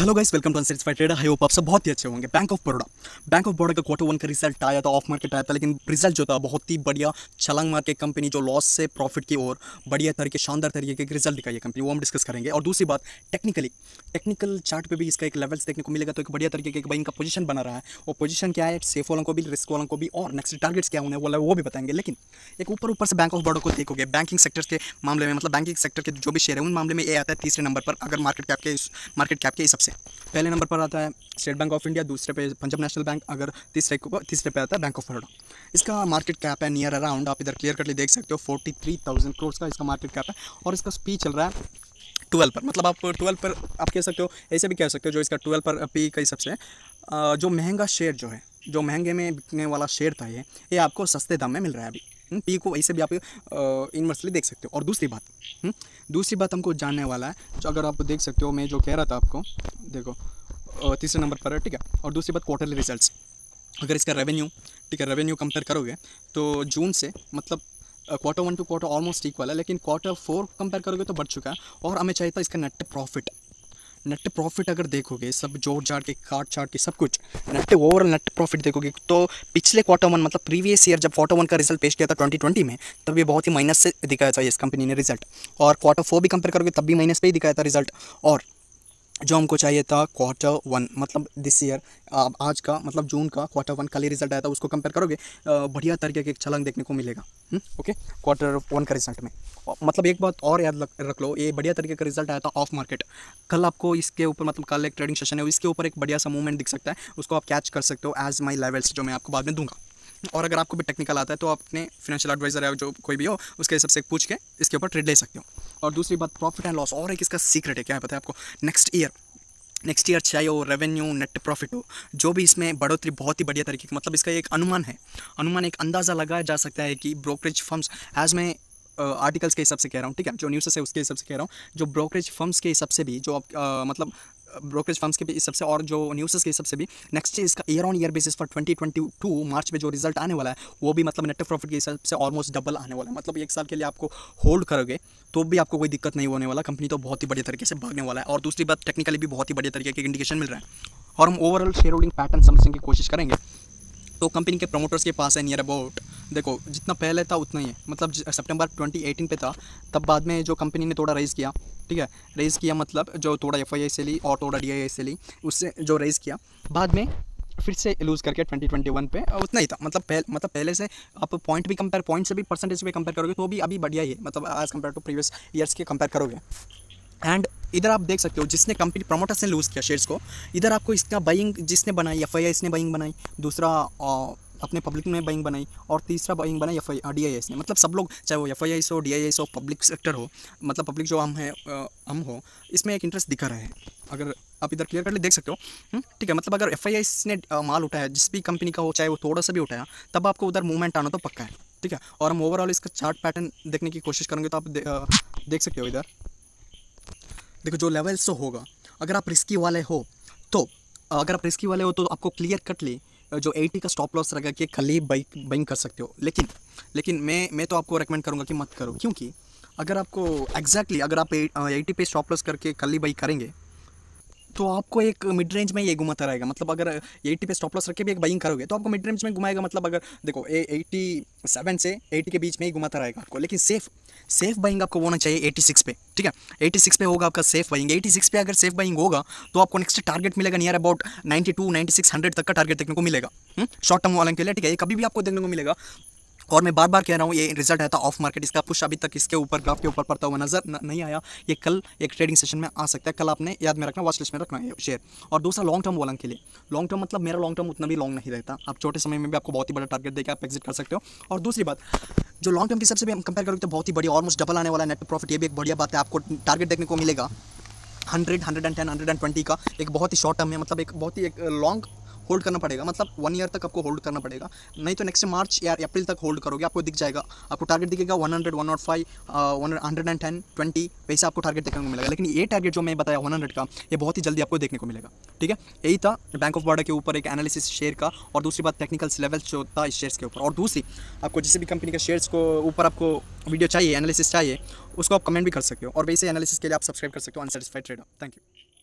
hello guys welcome to unsatisfied trader I hope आप सब बहुत ही अच्छे होंगे bank of Baroda bank of Baroda का क्वार्टर वन का रिजल्ट आया था ऑफ मार्केट आया था लेकिन रिजल्ट जो था बहुत ही बढ़िया छलंग मार के कंपनी जो लॉस से प्रॉफिट की ओर बढ़िया तरीके शानदार तरीके के रिजल्ट दिखाई है कंपनी वो हम डिस्कस करेंगे और दूसरी बात टेक्निकली टेक्निकल चार्ट पर भी इसका एक लेवल्स देखने को मिलेगा तो एक बढ़िया तरीके का बाइंग का बना रहा है वो पोजिशन क्या है सेफ वालों को भी रिस्क वालों को भी और नेक्स्ट टारगेट्स क्या होने वाला है वो भी बताएंगे लेकिन एक ऊपर ऊपर से बैंक ऑफ बड़ौदा को देखोगे बैंकिंग सेक्टर के मामले में मतलब बैंकिंग सेक्टर के जो भी शेयर है उन मामले में ये आता है तीसरे नंबर पर अगर मार्केट कैप के मार्केट कैप के हिसाब से पहले नंबर पर आता है स्टेट बैंक ऑफ इंडिया दूसरे पे पंजाब नेशनल बैंक अगर तीसरे को तीसरे पे आता है बैंक ऑफ बड़ौदा इसका मार्केट कैप है नियर अराउंड आप इधर क्लियर करके देख सकते हो फोर्टी थ्री थाउजेंड करोड़ का इसका मार्केट कैप है और इसका पी चल रहा है ट्वेल्व पर मतलब आप ट्वेल्व पर आप कह सकते हो ऐसे भी कह सकते हो जो इसका ट्वेल्व पर पी का हिसाब सबसे जो महंगा शेयर जो है जो महंगे में बिकने वाला शेयर था ये ये आपको सस्ते दाम में मिल रहा है अभी पी तो को ऐसे भी आप इनवर्सली देख सकते हो और दूसरी बात हम्म, दूसरी बात हमको जानने वाला है जो अगर आप देख सकते हो मैं जो कह रहा था आपको देखो तीसरे नंबर पर ठीक है और दूसरी बात क्वार्टरली रिजल्ट्स अगर इसका रेवेन्यू ठीक है रेवेन्यू कंपेयर करोगे तो जून से मतलब quarter one two quarter almost equal है लेकिन क्वार्टर फोर कंपेयर करोगे तो बढ़ चुका है और हमें चाहिए था इसका नेट प्रॉफिट नेट प्रॉफिट अगर देखोगे सब जोड़ जाड़ के काट चाट के सब कुछ नेट ओवरऑल नेट प्रॉफिट देखोगे तो पिछले क्वार्टर वन मतलब प्रीवियस ईयर जब क्वार्टर वन का रिजल्ट पेश किया था ट्वेंटी ट्वेंटी में तब ये बहुत ही माइनस से दिखाया था इस कंपनी ने रिजल्ट और क्वार्टर फोर भी कंपेयर करोगे तब भी माइनस पे ही दिखाया था रिजल्ट और जो हमको चाहिए था क्वार्टर वन मतलब दिस ईयर आज का मतलब जून का क्वार्टर वन का ही रिजल्ट आया था उसको कंपेयर करोगे बढ़िया तरीके के छलंग देखने को मिलेगा ओके क्वार्टर वन का रिजल्ट में मतलब एक बात और याद रख लो ये बढ़िया तरीके का रिजल्ट आया था ऑफ मार्केट कल आपको इसके ऊपर मतलब कल एक ट्रेडिंग सेशन है इसके ऊपर एक बढ़िया सा मूवमेंट दिख सकता है उसको आप कैच कर सकते हो एज माई लेवल्स जो मैं आपको बाद में दूंगा और अगर आपको भी टेक्निकल आता है तो आप अपने फाइनेंशियल एडवाइज़र या जो कोई भी हो उसके हिसाब से पूछ के इसके ऊपर ट्रेड ले सकते हो और दूसरी बात प्रॉफिट एंड लॉस और एक इसका सीक्रेट है क्या पता है आपको नेक्स्ट ईयर नेक्स्ट ईयर चाहे हो रेवेन्यू नेट प्रॉफिट हो जो भी इसमें बढ़ोतरी बहुत ही बढ़िया तरीके की मतलब इसका एक अनुमान है अनुमान एक अंदाज़ा लगाया जा सकता है कि ब्रोकरेज फर्म्स एज मैं आर्टिकल्स uh, के हिसाब से कह रहा हूँ ठीक है जो न्यूज़ है उसके हिसाब से कह रहा हूँ जो ब्रोकरेज फर्म्स के हिसाब से भी जो आप आ, uh, मतलब ब्रोकरेज फर्म्स के भी इस सबसे और जो न्यूज़ के हिसाब से भी नेक्स्ट इसका year on year basis for twenty twenty two March में जो रिजल्ट आने वाला है वो भी मतलब नेट प्रॉफिट के हिसाब से ऑलमोस्ट डबल आने वाला है मतलब एक साल के लिए आपको होल्ड करोगे तो भी आपको कोई दिक्कत नहीं होने वाला कंपनी तो बहुत ही बढ़िया तरीके से भागने वाला है और दूसरी बात टेक्निकली भी बहुत ही बढ़िया तरीके के इंडिकेशन मिल रहा है और हम ओवरऑल शेयर होल्डिंग पैटर्न समझने की कोशिश करेंगे तो कंपनी के प्रमोटर्स के पास है नियर अबाउट देखो जितना पहले था उतना ही है मतलब सितंबर 2018 पे था तब बाद में जो कंपनी ने थोड़ा रेज़ किया ठीक है रेज़ किया मतलब जो थोड़ा एफ से ली और थोड़ा डी से ली उससे जो रेज़ किया बाद में फिर से लूज़ करके 2021 पे उतना ही था मतलब पहले मतलब पहले से आप पॉइंट भी कंपेयर पॉइंट से भी परसेंटेज भी कंपेयर करोगे तो भी अभी बढ़िया ही है मतलब as compare to previous years के कंपेयर करोगे एंड इधर आप देख सकते हो जिसने कंपनी प्रमोटर्स ने लूज़ किया शेयर्स को इधर आपको इसका बाइंग जिसने बनाई एफ आई इसने बाइंग बनाई दूसरा अपने पब्लिक में बाइंग बनाई और तीसरा बाइंग बनाई F I D I S ने मतलब सब लोग चाहे वो एफ आई एस हो डी आई एस हो पब्लिक सेक्टर हो मतलब पब्लिक जो हम है हम हो इसमें एक इंटरेस्ट दिखा रहे हैं अगर आप इधर क्लियर करके देख सकते हो हम्म, ठीक है मतलब अगर एफ आई एस ने माल उठाया जिस भी कंपनी का हो चाहे वो थोड़ा सा भी उठाया तब आपको उधर मूवमेंट आना तो पक्का है ठीक है और हम ओवरऑल इसका चार्ट पैटर्न देखने की कोशिश करेंगे तो आप दे, देख सकते हो इधर देखो जो लेवल से तो होगा अगर आप रिस्की वाले हो तो अगर आप रिस्की वाले हो तो आपको क्लियर कटली जो 80 का स्टॉप लॉस लगा के खाली बाइक बाइंग कर सकते हो लेकिन लेकिन मैं मैं तो आपको रेकमेंड करूँगा कि मत करो क्योंकि अगर आपको एग्जैक्टली exactly, अगर आप 80 पे स्टॉप लॉस करके खाली बाइक करेंगे तो आपको एक मिड रेंज में ये घुमाता रहेगा मतलब अगर एट्टी पे स्टॉप लॉस रख के भी एक बाइंग करोगे तो आपको मिड रेंज में घुमाएगा मतलब अगर देखो एट्टी सेवन से एटी के बीच में ही घुमाता रहेगा आपको लेकिन सेफ सेफ बाइंग आपको होना चाहिए 86 पे ठीक है 86 पे होगा आपका सेफ बाइंग 86 पे अगर सेफ बाइंग होगा तो आपको नेक्स्ट टारगेट मिलेगा near about ninety six hundred तक का टारगेट देखने को मिलेगा शॉर्ट टर्म वाले के लिए ठीक है ये कभी भी आपको देखने को मिलेगा और मैं बार बार कह रहा हूँ ये रिजल्ट आया था ऑफ मार्केट इसका पुश अभी तक इसके ऊपर ग्राफ के ऊपर पड़ता हुआ नजर नहीं आया ये कल एक ट्रेडिंग सेशन में आ सकता है कल आपने याद में रखना वॉच लिस्ट में रखना है शेयर और दूसरा लॉन्ग टर्म वॉलन के लिए लॉन्ग टर्म मतलब मेरा लॉन्ग टर्म उतना भी लॉन्ग नहीं रहता आप छोटे समय में भी आपको बहुत ही बड़ा टारगेट देकर आप एग्जिट कर सकते हो और दूसरी बात जो लॉन्ग टर्म के हिसाब से भी हम कंपेयर करेंगे तो बहुत ही बढ़िया ऑलमोस्ट डबल आने वाला नेट प्रॉफिट ये भी एक बढ़िया बात है आपको टारगेट देखने को मिलेगा hundred hundred and ten hundred and twenty का एक बहुत ही शॉर्ट टर्म है मतलब एक बहुत ही एक लॉन्ग होल्ड करना पड़ेगा मतलब वन ईयर तक आपको होल्ड करना पड़ेगा नहीं तो नेक्स्ट मार्च या अप्रैल तक होल्ड करोगे आपको दिख जाएगा आपको टारगेट दिखेगा one hundred one not five one hundred and ten twenty वैसे आपको टारगेट देखने को मिलेगा लेकिन ये टारगेट जो मैं बताया वन हंड्रेड का ये बहुत ही जल्दी आपको देखने को मिलेगा ठीक है यही था बैंक ऑफ बड़ौदा के ऊपर एक एनालिसिस शेयर का और दूसरी बात टेक्निकल लेवल जो था इस शेयर्स के ऊपर और दूसरी आपको जिस भी कंपनी के शेयर्स को ऊपर आपको वीडियो चाहिए एनालिसिस चाहिए उसको आप कमेंट भी कर सकते हो और वैसे एनालिसिस के लिए आप सब्सक्राइब कर सकते हो अनसेटिस्फाइड ट्रेडर थैंक यू